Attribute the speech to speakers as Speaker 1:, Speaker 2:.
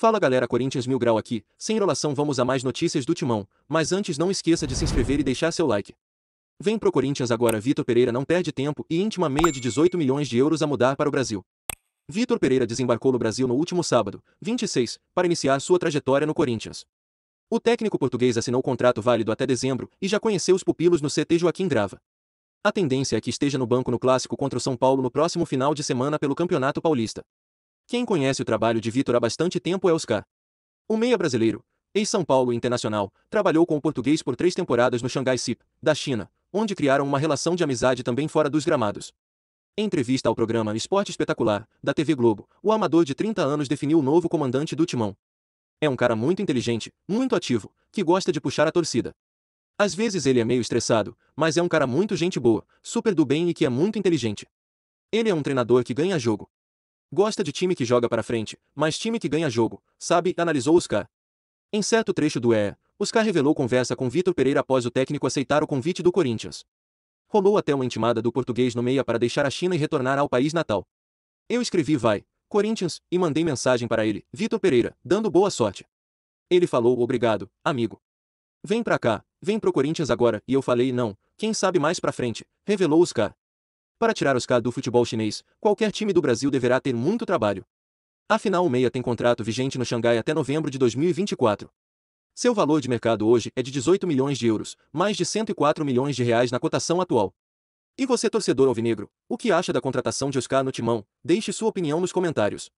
Speaker 1: Fala galera Corinthians Mil Grau aqui, sem enrolação vamos a mais notícias do Timão, mas antes não esqueça de se inscrever e deixar seu like. Vem pro Corinthians agora Vitor Pereira não perde tempo e íntima meia de 18 milhões de euros a mudar para o Brasil. Vitor Pereira desembarcou no Brasil no último sábado, 26, para iniciar sua trajetória no Corinthians. O técnico português assinou contrato válido até dezembro e já conheceu os pupilos no CT Joaquim Grava. A tendência é que esteja no banco no clássico contra o São Paulo no próximo final de semana pelo Campeonato Paulista. Quem conhece o trabalho de Vitor há bastante tempo é Oscar. O meia brasileiro, ex-São Paulo internacional, trabalhou com o português por três temporadas no Xangai SIP, da China, onde criaram uma relação de amizade também fora dos gramados. Em entrevista ao programa Esporte Espetacular, da TV Globo, o amador de 30 anos definiu o novo comandante do timão. É um cara muito inteligente, muito ativo, que gosta de puxar a torcida. Às vezes ele é meio estressado, mas é um cara muito gente boa, super do bem e que é muito inteligente. Ele é um treinador que ganha jogo. Gosta de time que joga para frente, mas time que ganha jogo, sabe? Analisou Oscar. Em certo trecho do EA, Oscar revelou conversa com Vitor Pereira após o técnico aceitar o convite do Corinthians. Rolou até uma intimada do português no meia para deixar a China e retornar ao país natal. Eu escrevi vai, Corinthians, e mandei mensagem para ele, Vitor Pereira, dando boa sorte. Ele falou obrigado, amigo. Vem pra cá, vem pro Corinthians agora, e eu falei não, quem sabe mais pra frente, revelou Oscar. Para tirar Oscar do futebol chinês, qualquer time do Brasil deverá ter muito trabalho. Afinal, o Meia tem contrato vigente no Xangai até novembro de 2024. Seu valor de mercado hoje é de 18 milhões de euros, mais de 104 milhões de reais na cotação atual. E você, torcedor alvinegro, o que acha da contratação de Oscar no timão? Deixe sua opinião nos comentários.